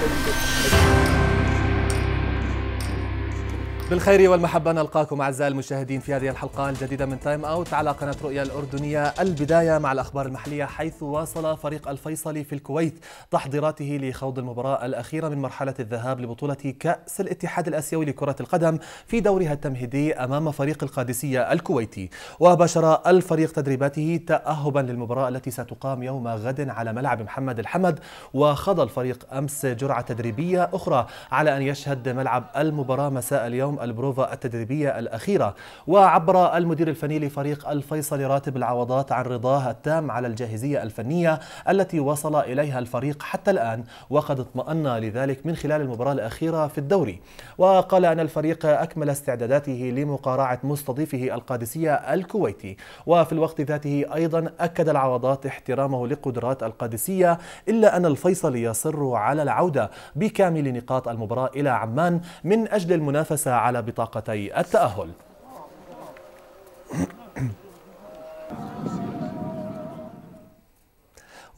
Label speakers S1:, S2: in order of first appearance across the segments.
S1: Thank you. بالخير والمحبة نلقاكم أعزائي المشاهدين في هذه الحلقة الجديدة من تايم أوت على قناة رؤيا الأردنية البداية مع الأخبار المحلية حيث واصل فريق الفيصلي في الكويت تحضيراته لخوض المباراة الأخيرة من مرحلة الذهاب لبطولة كأس الاتحاد الآسيوي لكرة القدم في دورها التمهيدي أمام فريق القادسية الكويتي وبشر الفريق تدريباته تأهبا للمباراة التي ستقام يوم غد على ملعب محمد الحمد وخض الفريق أمس جرعة تدريبية أخرى على أن يشهد ملعب المباراة مساء اليوم البروفا التدريبية الأخيرة وعبر المدير الفني لفريق الفيصل راتب العوضات عن رضاه التام على الجاهزية الفنية التي وصل إليها الفريق حتى الآن وقد اطمأن لذلك من خلال المباراة الأخيرة في الدوري وقال أن الفريق أكمل استعداداته لمقارعة مستضيفه القادسية الكويتي وفي الوقت ذاته أيضا أكد العوضات احترامه لقدرات القادسية إلا أن الفيصل يصر على العودة بكامل نقاط المباراة إلى عمان من أجل المنافسة على بطاقتي التأهل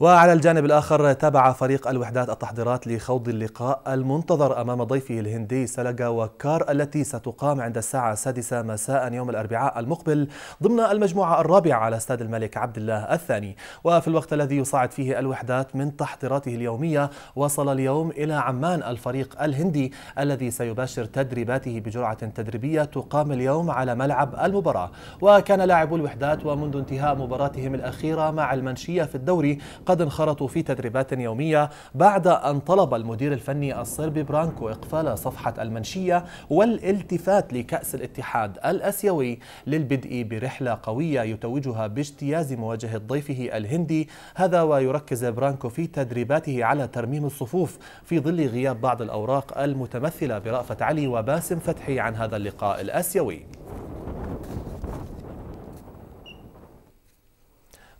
S1: وعلى الجانب الآخر تابع فريق الوحدات التحضيرات لخوض اللقاء المنتظر أمام ضيفه الهندي سلجا وكار التي ستقام عند الساعة السادسة مساء يوم الأربعاء المقبل ضمن المجموعة الرابعة على استاد الملك عبد الله الثاني وفي الوقت الذي يصعد فيه الوحدات من تحضيراته اليومية وصل اليوم إلى عمان الفريق الهندي الذي سيباشر تدريباته بجرعة تدريبية تقام اليوم على ملعب المباراة وكان لاعبو الوحدات ومنذ انتهاء مباراتهم الأخيرة مع المنشية في الدوري قد انخرطوا في تدريبات يومية بعد أن طلب المدير الفني الصربي برانكو إقفال صفحة المنشية والالتفات لكأس الاتحاد الأسيوي للبدء برحلة قوية يتوجها باجتياز مواجهة ضيفه الهندي هذا ويركز برانكو في تدريباته على ترميم الصفوف في ظل غياب بعض الأوراق المتمثلة برأفت علي وباسم فتحي عن هذا اللقاء الآسيوي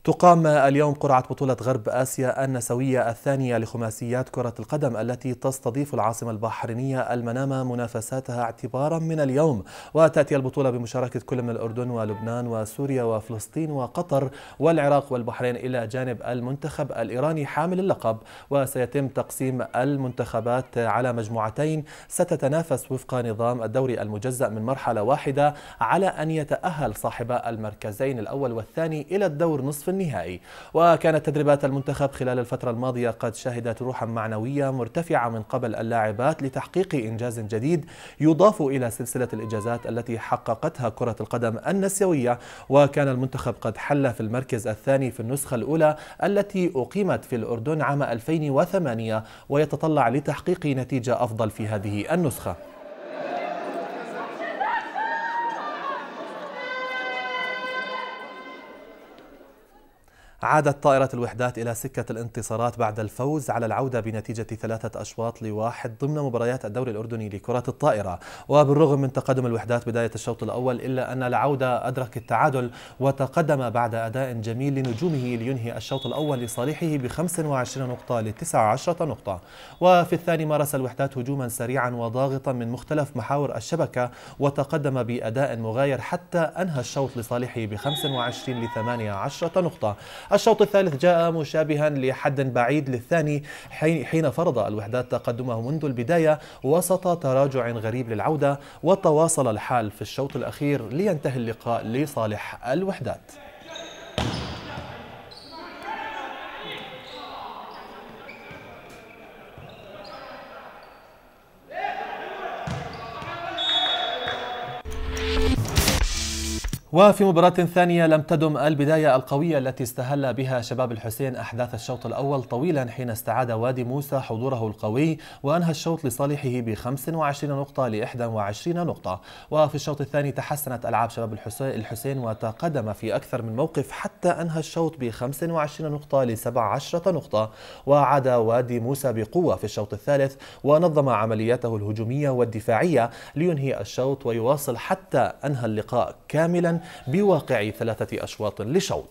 S1: تقام اليوم قرعة بطولة غرب آسيا النسوية الثانية لخماسيات كرة القدم التي تستضيف العاصمة البحرينية المنامة منافساتها اعتبارا من اليوم وتأتي البطولة بمشاركة كل من الأردن ولبنان وسوريا وفلسطين وقطر والعراق والبحرين إلى جانب المنتخب الإيراني حامل اللقب وسيتم تقسيم المنتخبات على مجموعتين ستتنافس وفق نظام الدوري المجزأ من مرحلة واحدة على أن يتأهل صاحب المركزين الأول والثاني إلى الدور نصف النهائي وكانت تدريبات المنتخب خلال الفترة الماضية قد شهدت روحا معنوية مرتفعة من قبل اللاعبات لتحقيق إنجاز جديد يضاف إلى سلسلة الإنجازات التي حققتها كرة القدم النسوية وكان المنتخب قد حل في المركز الثاني في النسخة الأولى التي أقيمت في الأردن عام 2008 ويتطلع لتحقيق نتيجة أفضل في هذه النسخة عادت طائرة الوحدات إلى سكة الانتصارات بعد الفوز على العودة بنتيجة ثلاثة أشواط لواحد ضمن مباريات الدوري الأردني لكرة الطائرة وبالرغم من تقدم الوحدات بداية الشوط الأول إلا أن العودة أدرك التعادل وتقدم بعد أداء جميل لنجومه لينهي الشوط الأول لصالحه ب 25 نقطة ل 19 نقطة وفي الثاني مارس الوحدات هجوما سريعا وضاغطا من مختلف محاور الشبكة وتقدم بأداء مغاير حتى أنهى الشوط لصالحه ب 25 ل 18 نقطة الشوط الثالث جاء مشابها لحد بعيد للثاني حين فرض الوحدات تقدمه منذ البداية وسط تراجع غريب للعودة وتواصل الحال في الشوط الأخير لينتهي اللقاء لصالح الوحدات وفي مباراة ثانية لم تدم البداية القوية التي استهل بها شباب الحسين أحداث الشوط الأول طويلا حين استعاد وادي موسى حضوره القوي وأنهى الشوط لصالحه ب 25 نقطة ل 21 نقطة وفي الشوط الثاني تحسنت ألعاب شباب الحسين وتقدم في أكثر من موقف حتى أنهى الشوط ب 25 نقطة ل 17 نقطة وعاد وادي موسى بقوة في الشوط الثالث ونظم عملياته الهجومية والدفاعية لينهي الشوط ويواصل حتى أنهى اللقاء كاملا بواقع ثلاثة أشواط لشوط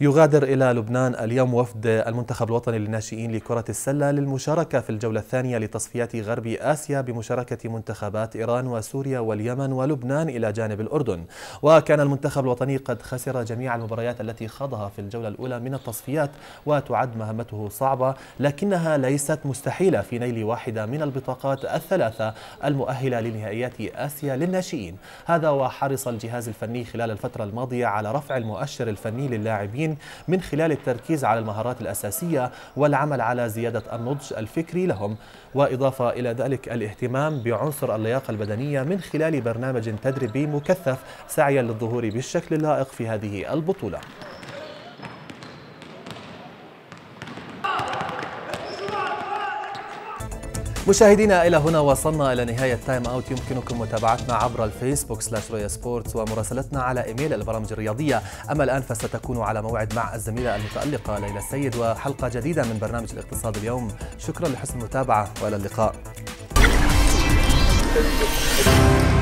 S1: يغادر إلى لبنان اليوم وفد المنتخب الوطني للناشئين لكرة السلة للمشاركة في الجولة الثانية لتصفيات غرب آسيا بمشاركة منتخبات إيران وسوريا واليمن ولبنان إلى جانب الأردن وكان المنتخب الوطني قد خسر جميع المباريات التي خاضها في الجولة الأولى من التصفيات وتعد مهمته صعبة لكنها ليست مستحيلة في نيل واحدة من البطاقات الثلاثة المؤهلة لنهائيات آسيا للناشئين هذا وحرص الجهاز الفني خلال الفترة الماضية على رفع المؤشر الفني للاعبين التعليميين من خلال التركيز على المهارات الأساسية والعمل على زيادة النضج الفكري لهم وإضافة إلى ذلك الاهتمام بعنصر اللياقة البدنية من خلال برنامج تدريبي مكثف سعيا للظهور بالشكل اللائق في هذه البطولة مشاهدينا إلى هنا وصلنا إلى نهاية تايم أوت يمكنكم متابعتنا عبر الفيسبوك سلاش رؤيا سبورتس ومراسلتنا على إيميل البرامج الرياضية أما الآن فستكون على موعد مع الزميلة المتألقة ليلى السيد وحلقة جديدة من برنامج الاقتصاد اليوم شكرا لحسن المتابعة وإلى اللقاء